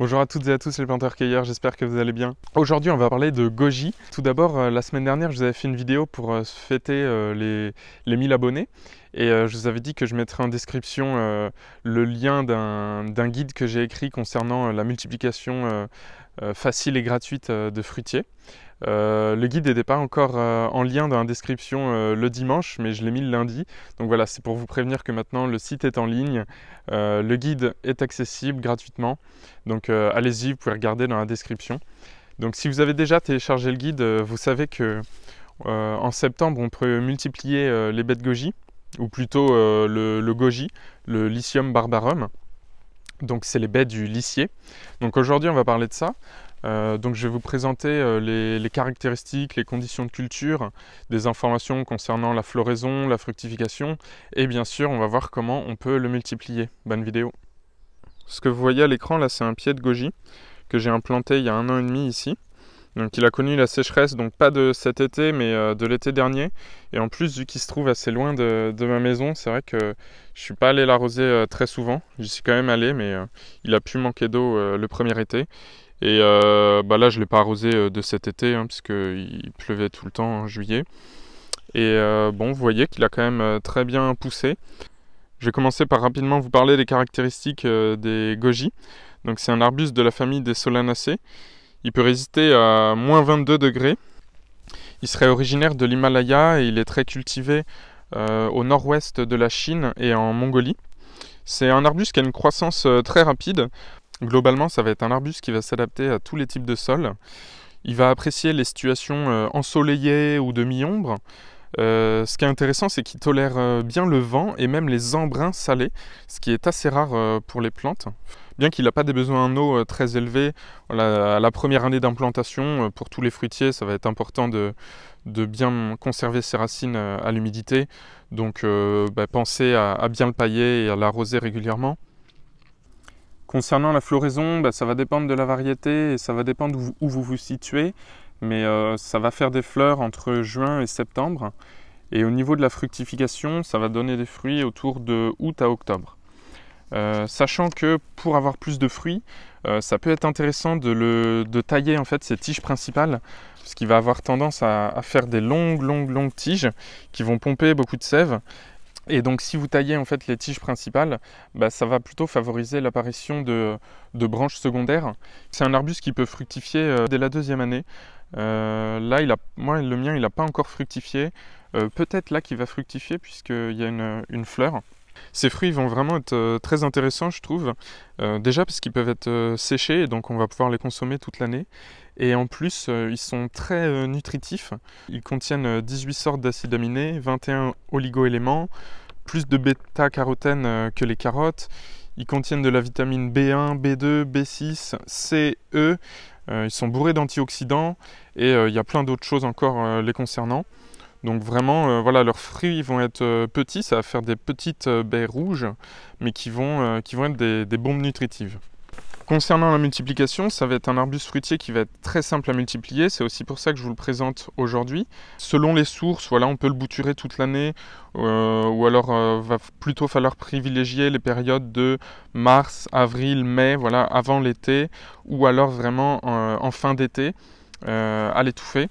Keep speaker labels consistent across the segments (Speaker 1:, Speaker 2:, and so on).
Speaker 1: Bonjour à toutes et à tous, le planteurs cueilleur, j'espère que vous allez bien. Aujourd'hui, on va parler de goji. Tout d'abord, euh, la semaine dernière, je vous avais fait une vidéo pour euh, fêter euh, les, les 1000 abonnés. Et je vous avais dit que je mettrais en description le lien d'un guide que j'ai écrit concernant la multiplication facile et gratuite de fruitiers. Euh, le guide n'était pas encore euh, en lien dans la description euh, le dimanche, mais je l'ai mis le lundi. Donc voilà, c'est pour vous prévenir que maintenant le site est en ligne. le guide est accessible gratuitement. Donc allez-y, vous pouvez regarder dans la description. Donc si vous avez déjà téléchargé le guide, vous savez que en septembre, on peut multiplier les baies de goji, ou plutôt le, goji, le Lycium barbarum. Donc c'est les baies du lycier Donc aujourd'hui on va parler de ça. Euh, donc je vais vous présenter euh, les, caractéristiques, les conditions de culture, des informations concernant la floraison, la fructification, et bien sûr on va voir comment on peut le multiplier. Bonne vidéo. Ce que vous voyez à l'écran là c'est un pied de goji que j'ai implanté il y a un an et demi ici. Donc il a connu la sécheresse, donc pas de cet été, mais euh, de l'été dernier. Et en plus, vu qu'il se trouve assez loin de, ma maison, c'est vrai que je suis pas allé l'arroser très souvent. J'y suis quand même allé, mais il a pu manquer d'eau le premier été. Et euh, bah là, je ne l'ai pas arrosé euh, de cet été, hein, puisqu'il pleuvait tout le temps en juillet. Et euh, bon, vous voyez qu'il a quand même très bien poussé. Je vais commencer par rapidement vous parler des caractéristiques des goji. Donc c'est un arbuste de la famille des solanacées. Il peut résister à moins 22 degrés. Il serait originaire de l'Himalaya et il est très cultivé au nord-ouest de la Chine et en Mongolie. C'est un arbuste qui a une croissance très rapide. Globalement, ça va être un arbuste qui va s'adapter à tous les types de sols. Il va apprécier les situations euh, ensoleillées ou demi-ombre. Euh, ce qui est intéressant, c'est qu'il tolère euh, bien le vent et même les embruns salés, ce qui est assez rare pour les plantes. Bien qu'il n'a pas des besoins en eau très élevés, à la première année d'implantation, pour tous les fruitiers, ça va être important de, bien conserver ses racines à l'humidité. Donc bah, pensez à, à bien le pailler et à l'arroser régulièrement. Concernant la floraison, bah, ça va dépendre de la variété et ça va dépendre où, vous vous situez, mais euh, ça va faire des fleurs entre juin et septembre. Et au niveau de la fructification, ça va donner des fruits autour de août à octobre. Euh, sachant que pour avoir plus de fruits, euh, ça peut être intéressant de, tailler en fait ces tiges principales, parce qu'il va avoir tendance à, à, faire des longues, longues, longues tiges qui vont pomper beaucoup de sève et donc si vous taillez en fait les tiges principales, bah, ça va plutôt favoriser l'apparition de, branches secondaires. C'est un arbuste qui peut fructifier euh, dès la deuxième année. Euh, là, il a, moi, le mien, il n'a pas encore fructifié. Euh, peut-être là qu'il va fructifier puisqu'il y a une fleur. Ces fruits vont vraiment être euh, très intéressants, je trouve. Euh, déjà parce qu'ils peuvent être euh, séchés, donc on va pouvoir les consommer toute l'année. Et en plus, ils sont très nutritifs. Ils contiennent 18 sortes d'acides aminés, 21 oligoéléments, plus de bêta-carotène que les carottes. Ils contiennent de la vitamine B1, B2, B6, C, E. ils sont bourrés d'antioxydants et il y a plein d'autres choses encore les concernant. Donc vraiment, euh, voilà, leurs fruits vont être euh, petits, ça va faire des petites euh, baies rouges, mais qui vont, qui vont être des, bombes nutritives. Concernant la multiplication, ça va être un arbuste fruitier qui va être très simple à multiplier, c'est aussi pour ça que je vous le présente aujourd'hui. Selon les sources, voilà, on peut le bouturer toute l'année, ou alors va plutôt falloir privilégier les périodes de mars, avril, mai, voilà, avant l'été, ou alors vraiment en fin d'été, à l'étouffer.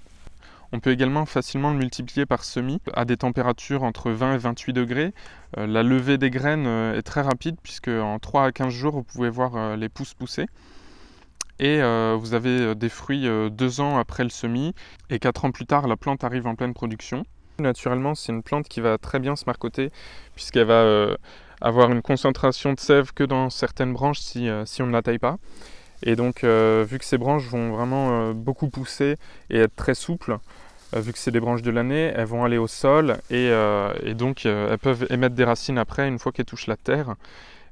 Speaker 1: On peut également facilement le multiplier par semis à des températures entre 20 et 28 degrés. Euh, la levée des graines euh, est très rapide puisque en 3 à 15 jours, vous pouvez voir euh, les pousses pousser. Et vous avez des fruits 2 ans après le semis et 4 ans plus tard, la plante arrive en pleine production. Naturellement, c'est une plante qui va très bien se marcoter puisqu'elle va avoir une concentration de sève que dans certaines branches si, si on ne la taille pas. Et donc, euh, vu que ces branches vont vraiment euh, beaucoup pousser et être très souples, euh, vu que c'est des branches de l'année, elles vont aller au sol et, donc elles peuvent émettre des racines après une fois qu'elles touchent la terre.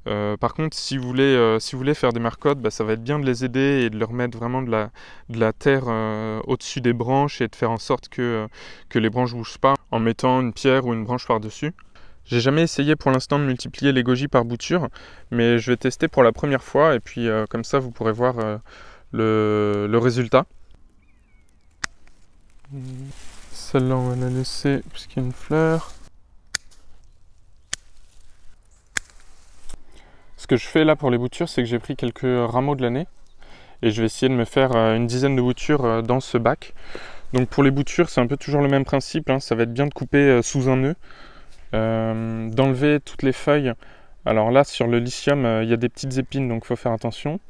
Speaker 1: par contre, si vous voulez, faire des marcottes, bah, ça va être bien de les aider et de leur mettre vraiment de la, terre au-dessus des branches et de faire en sorte que, que les branches ne bougent pas en mettant une pierre ou une branche par-dessus. J'ai jamais essayé pour l'instant de multiplier les goji par bouture, mais je vais tester pour la première fois et puis euh, comme ça vous pourrez voir euh, le, résultat. Celle-là on va la laisser parce y a une fleur. Ce que je fais là pour les boutures, c'est que j'ai pris quelques rameaux de l'année et je vais essayer de me faire euh, une dizaine de boutures dans ce bac. Donc pour les boutures, c'est un peu toujours le même principe, hein. ça va être bien de couper sous un nœud. Euh, d'enlever toutes les feuilles. Alors là, sur le lithium, euh, il y a des petites épines, donc il faut faire attention.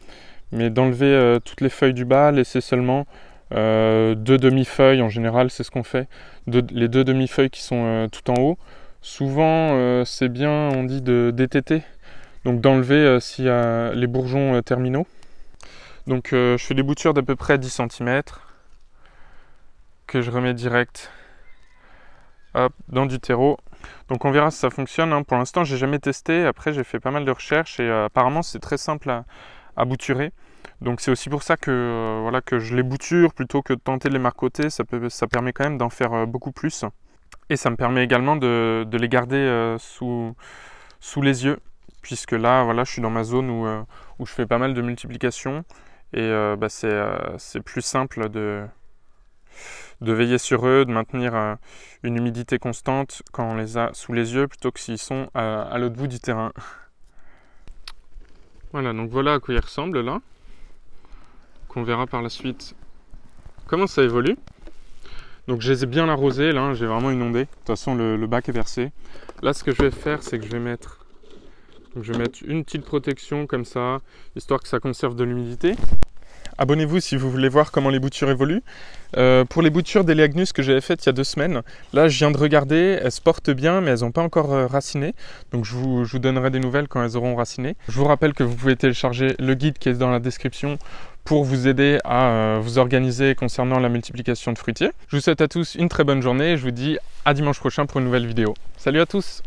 Speaker 1: Mais d'enlever euh, toutes les feuilles du bas, laisser seulement deux demi-feuilles, en général, c'est ce qu'on fait. les deux demi-feuilles qui sont tout en haut. Souvent, c'est bien, on dit, de dététer. Donc d'enlever s'il y a les bourgeons terminaux. Donc je fais des boutures d'à peu près 10 cm que je remets direct dans du terreau donc on verra si ça fonctionne. Hein. Pour l'instant, j'ai jamais testé. Après, j'ai fait pas mal de recherches et euh, apparemment, c'est très simple à, bouturer. Donc c'est aussi pour ça que, euh, voilà, que je les bouture plutôt que de tenter de les marcoter. Ça, permet quand même d'en faire euh, beaucoup plus. Et ça me permet également de, les garder sous, sous les yeux. Puisque là, voilà, je suis dans ma zone où, je fais pas mal de multiplication. Et bah, c'est plus simple de, de veiller sur eux, de maintenir euh, une humidité constante quand on les a sous les yeux plutôt que s'ils sont euh, à, l'autre bout du terrain. Voilà, donc voilà à quoi il ressemble là. Qu'on verra par la suite comment ça évolue. Donc je les ai bien arrosés là, hein, j'ai vraiment inondé. De toute façon le, bac est versé. Là ce que je vais faire c'est que je vais mettre. je vais mettre une petite protection comme ça, histoire que ça conserve de l'humidité. Abonnez-vous si vous voulez voir comment les boutures évoluent. Euh, pour les boutures d'Eliagnus que j'avais faites il y a deux semaines, là je viens de regarder, elles se portent bien mais elles n'ont pas encore euh, raciné. Donc je vous, je vous donnerai des nouvelles quand elles auront raciné. Je vous rappelle que vous pouvez télécharger le guide qui est dans la description pour vous aider à euh, vous organiser concernant la multiplication de fruitiers. Je vous souhaite à tous une très bonne journée et je vous dis à dimanche prochain pour une nouvelle vidéo. Salut à tous